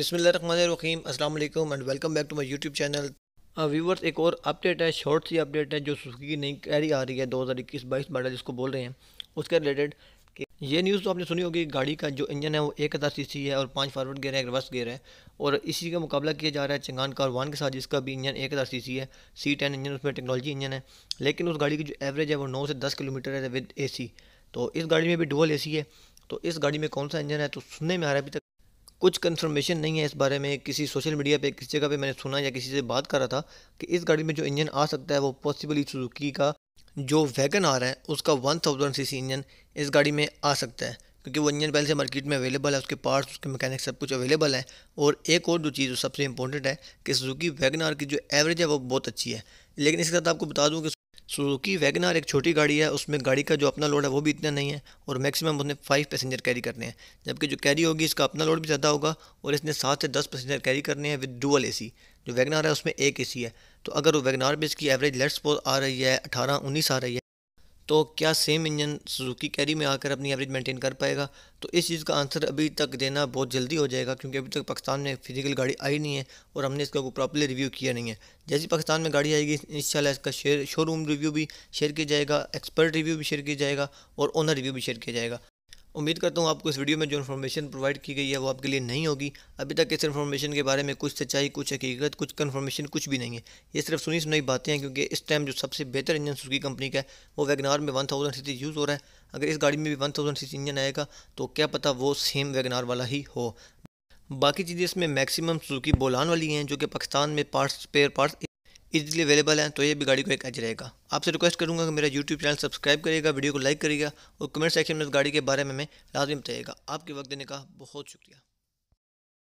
अस्सलाम वालेकुम and welcome back to my YouTube channel viewers एक और अपडेट है शॉर्ट सी अपडेट है जो सुजुकी की नई कैरी आ रही है 2021 बाईस मॉडल जिसको बोल रहे हैं उसके रिलेटेड कि ये न्यूज़ तो आपने सुनी होगी गाड़ी का जो इंजन है वो एक हज़ार सी है और पाँच फारवर्ड गेयर है एक रिवर्स गेयर है और इसी का मुकाबला किया जा रहा है चंगान वन के साथ जिसका भी इंजन एक हज़ार सी है सी टेन इंजन उसमें टेक्नोलॉजी इंजन है लेकिन उस गाड़ी की जो एवरेज है वो नौ से दस किलोमीटर है विद ए तो इस गाड़ी में भी डुअल ए है तो इस गाड़ी में कौन सा इंजन है तो सुनने में आ रहा है अभी तक कुछ कन्फर्मेशन नहीं है इस बारे में किसी सोशल मीडिया पे किसी जगह पे मैंने सुना या किसी से बात कर रहा था कि इस गाड़ी में जो इंजन आ सकता है वो पॉसिबली सुजुकी का जो वैगन आ रहा है उसका वन थाउजेंड सी इंजन इस गाड़ी में आ सकता है क्योंकि वो इंजन पहले से मार्केट में अवेलेबल है उसके पार्ट्स उसके मैकेनिक सब कुछ अवेलेबल है और एक और जो चीज़ जो सबसे इंपॉर्टेंट है कि सुजुकी वैगन की जो एवरेज है वो बहुत अच्छी है लेकिन इसके साथ आपको बता दूँ कि सुजुकी वैगनार एक छोटी गाड़ी है उसमें गाड़ी का जो अपना लोड है वो भी इतना नहीं है और मैक्सिमम उसने फाइव पैसेंजर कैरी करने हैं जबकि जो कैरी होगी इसका अपना लोड भी ज़्यादा होगा और इसने सात से दस पैसेंजर कैरी करने हैं विद डुअल एसी जो वैगनार है उसमें एक एसी है तो अगर वो वैगनार में इसकी एवरेज लेट्स सपोज आ रही है अठारह उन्नीस आ रही है तो क्या सेम इंजन सुजुकी कैरी में आकर अपनी एवरेज मेंटेन कर पाएगा तो इस चीज़ का आंसर अभी तक देना बहुत जल्दी हो जाएगा क्योंकि अभी तक पाकिस्तान में फिजिकल गाड़ी आई नहीं है और हमने इसका प्रॉपरली रिव्यू किया नहीं है जैसे पाकिस्तान में गाड़ी आएगी इंशाल्लाह इसका शेयर शोरूम रिव्यू भी शेयर किया जाएगा एक्सपर्ट रिव्यू भी शेयर किया जाएगा और ओनर रिव्यू भी शेयर किया जाएगा उम्मीद करता हूँ आपको इस वीडियो में जो इन्फॉर्मेशन प्रोवाइड की गई है वो आपके लिए नहीं होगी अभी तक इस इन्फॉर्मेशन के बारे में कुछ सच्चाई कुछ हकीकत कुछ कन्फर्मेशन कुछ भी नहीं है ये सिर्फ सुनी सुनाई बातें हैं क्योंकि इस टाइम जो सबसे बेहतर इंजन सुजुकी कंपनी का है वो वैगनार में वन थाउजेंड यूज़ हो रहा है अगर इस गाड़ी में भी वन थाउजेंड इंजन आएगा तो क्या पता वो सेम वैगनार वाला ही हो बाकी चीज़ें इसमें मैक्सिमम सुजुकी बोलान वाली हैं जो कि पाकिस्तान में parts spare parts easily available हैं तो ये भी गाड़ी को एक एज रहेगा आपसे रिक्वेस्ट करूँगा कि मेरा यूट्यूब चैनल सब्सक्राइब करेगा वीडियो को लाइक करेगा और कमेंट सेक्शन में इस गाड़ी के बारे में हमें लाजमी बताइएगा आपके वक्त देने का बहुत शुक्रिया